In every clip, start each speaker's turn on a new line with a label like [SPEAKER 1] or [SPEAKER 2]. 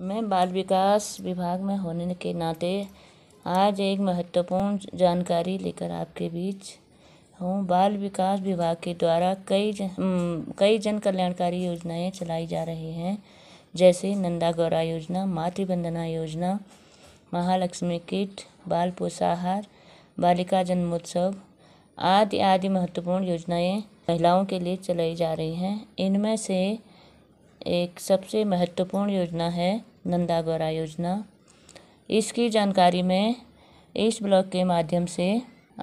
[SPEAKER 1] मैं बाल विकास विभाग में होने के नाते आज एक महत्वपूर्ण जानकारी लेकर आपके बीच हूँ बाल विकास विभाग के द्वारा कई जन, हम्म, कई जन कल्याणकारी योजनाएं चलाई जा रही हैं जैसे नंदा गौरा योजना मातृवंदना योजना महालक्ष्मी किट बाल पोषाहार बालिका जन्मोत्सव आदि आदि महत्वपूर्ण योजनाएं महिलाओं के लिए चलाई जा रही हैं इनमें से एक सबसे महत्वपूर्ण योजना है नंदागौरा योजना इसकी जानकारी मैं इस ब्लॉग के माध्यम से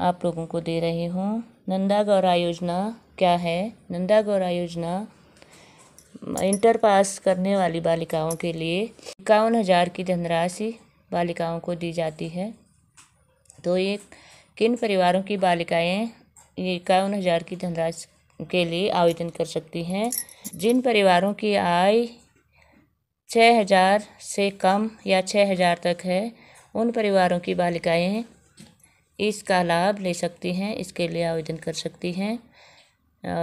[SPEAKER 1] आप लोगों को दे रही हूँ गौरा योजना क्या है गौरा योजना इंटर पास करने वाली बालिकाओं के लिए इक्यावन हज़ार की धनराशि बालिकाओं को दी जाती है तो ये किन परिवारों की बालिकाएं ये इक्यावन हज़ार की धनराशि के लिए आवेदन कर सकती हैं जिन परिवारों की आय छः हज़ार से कम या छः हज़ार तक है उन परिवारों की बालिकाएं इसका लाभ ले सकती हैं इसके लिए आवेदन कर सकती हैं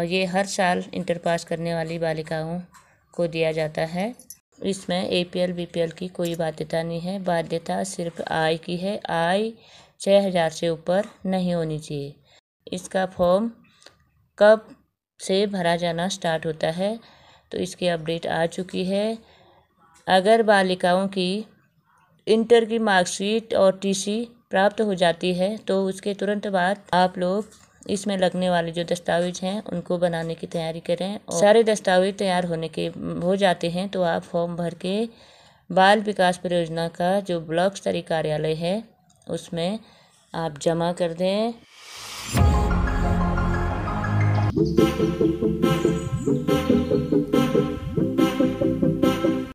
[SPEAKER 1] ये हर साल इंटर पास करने वाली बालिकाओं को दिया जाता है इसमें A P L B P L की कोई बाध्यता नहीं है बाध्यता सिर्फ आय की है आय छः हज़ार से ऊपर नहीं होनी चाहिए इसका फॉर्म कब से भरा जाना स्टार्ट होता है तो इसकी अपडेट आ चुकी है अगर बालिकाओं की इंटर की मार्कशीट और टीसी प्राप्त हो जाती है तो उसके तुरंत बाद आप लोग इसमें लगने वाले जो दस्तावेज हैं उनको बनाने की तैयारी करें और सारे दस्तावेज तैयार होने के हो जाते हैं तो आप फॉर्म भर के बाल विकास परियोजना का जो ब्लॉक स्तरीय कार्यालय है उसमें आप जमा कर दें ¡Suscríbete